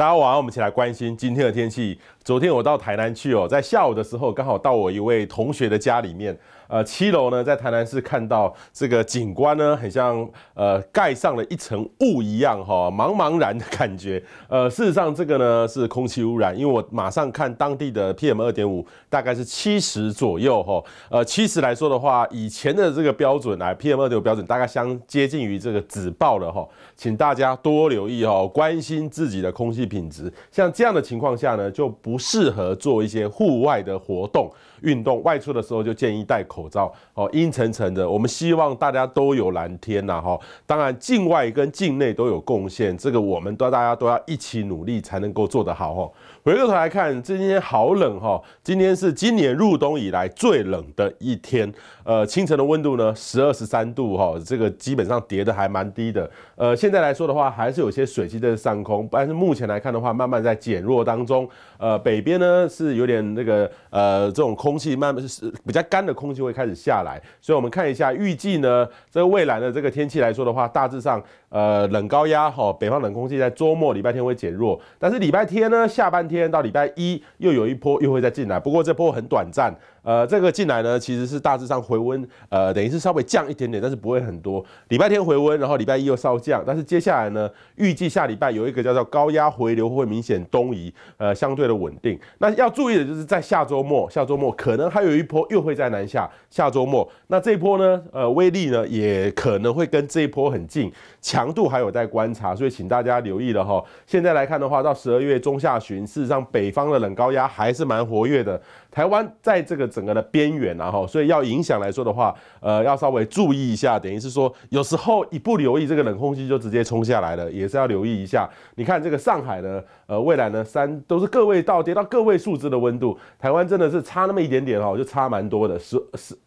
大家晚上，我们一起来关心今天的天气。昨天我到台南去哦，在下午的时候，刚好到我一位同学的家里面。呃，七楼呢，在台南市看到这个景观呢，很像呃盖上了一层雾一样哈，茫茫然的感觉。呃，事实上这个呢是空气污染，因为我马上看当地的 PM 二点五大概是七十左右哈。呃，七十来说的话，以前的这个标准来，PM 二点五标准大概相接近于这个紫爆了哈。请大家多留意哦，关心自己的空气品质。像这样的情况下呢，就不适合做一些户外的活动、运动、外出的时候就建议戴口。口罩哦，阴沉沉的。我们希望大家都有蓝天呐，哈。当然，境外跟境内都有贡献，这个我们都大家都要一起努力才能够做得好，哈。回过头来看，这今天好冷哈，今天是今年入冬以来最冷的一天。呃，清晨的温度呢，十二十三度哈，这个基本上跌的还蛮低的。呃，现在来说的话，还是有些水汽在上空，但是目前来看的话，慢慢在减弱当中。呃，北边呢是有点那个，呃，这种空气慢慢是比较干的空气。开始下来，所以我们看一下预计呢，这个未来的这个天气来说的话，大致上，呃，冷高压哈，北方冷空气在周末礼拜天会减弱，但是礼拜天呢，下半天到礼拜一又有一波又会再进来，不过这波很短暂，呃，这个进来呢其实是大致上回温，呃，等于是稍微降一点点，但是不会很多。礼拜天回温，然后礼拜一又稍降，但是接下来呢，预计下礼拜有一个叫做高压回流会明显东移，呃，相对的稳定。那要注意的就是在下周末，下周末可能还有一波又会在南下。下周末，那这一波呢？呃，威力呢也可能会跟这一波很近，强度还有待观察，所以请大家留意了哈。现在来看的话，到十二月中下旬，事实上北方的冷高压还是蛮活跃的。台湾在这个整个的边缘啊哈，所以要影响来说的话，呃，要稍微注意一下。等于是说，有时候一不留意，这个冷空气就直接冲下来了，也是要留意一下。你看这个上海呢，呃，未来呢三都是个位到跌到个位数字的温度，台湾真的是差那么一点点哦，就差蛮多的十。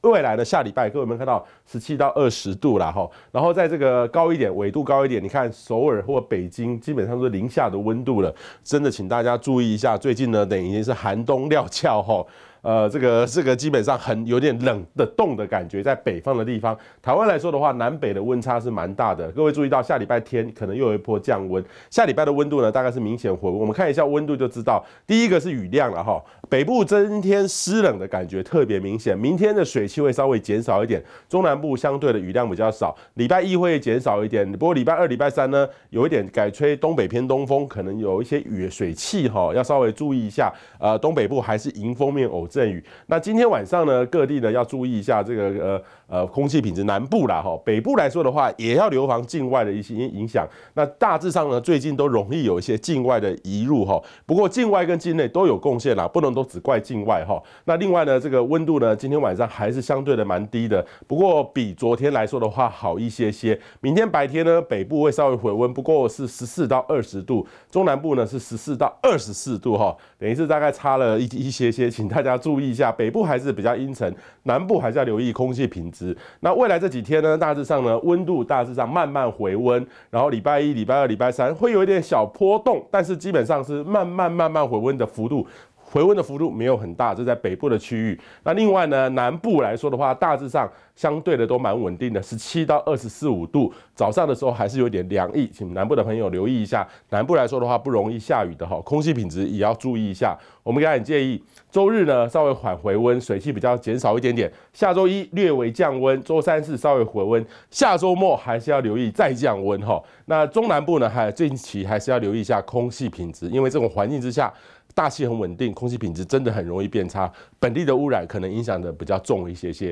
未来的下礼拜，各位有没有看到十七到二十度了哈？然后在这个高一点纬度高一点，你看首尔或北京基本上是零下的温度了。真的，请大家注意一下，最近呢等于是寒冬料峭哈。呃，这个这个基本上很有点冷的冻的感觉，在北方的地方，台湾来说的话，南北的温差是蛮大的。各位注意到，下礼拜天可能又有一波降温，下礼拜的温度呢大概是明显回温。我们看一下温度就知道，第一个是雨量了哈，北部增添湿冷的感觉特别明显，明天的水汽会稍微减少一点，中南部相对的雨量比较少，礼拜一会减少一点，不过礼拜二、礼拜三呢，有一点改吹东北偏东风，可能有一些雨水汽哈，要稍微注意一下。呃，东北部还是迎风面偶。阵雨。那今天晚上呢，各地呢要注意一下这个呃呃空气品质。南部啦哈，北部来说的话，也要留防境外的一些影响。那大致上呢，最近都容易有一些境外的移入哈。不过境外跟境内都有贡献啦，不能都只怪境外哈。那另外呢，这个温度呢，今天晚上还是相对的蛮低的，不过比昨天来说的话好一些些。明天白天呢，北部会稍微回温，不过是十四到二十度，中南部呢是十四到二十四度哈，等于是大概差了一一些些，请大家。注意一下，北部还是比较阴沉，南部还是要留意空气品质。那未来这几天呢，大致上呢，温度大致上慢慢回温，然后礼拜一、礼拜二、礼拜三会有一点小波动，但是基本上是慢慢慢慢回温的幅度。回温的幅度没有很大，这在北部的区域。那另外呢，南部来说的话，大致上相对的都蛮稳定的，十七到二十四五度。早上的时候还是有点凉意，请南部的朋友留意一下。南部来说的话，不容易下雨的哈，空气品质也要注意一下。我们给大家建议，周日呢稍微缓回温，水汽比较减少一点点。下周一略微降温，周三是稍微回温，下周末还是要留意再降温哈。那中南部呢，还近期还是要留意一下空气品质，因为这种环境之下。大气很稳定，空气品质真的很容易变差。本地的污染可能影响的比较重一些些。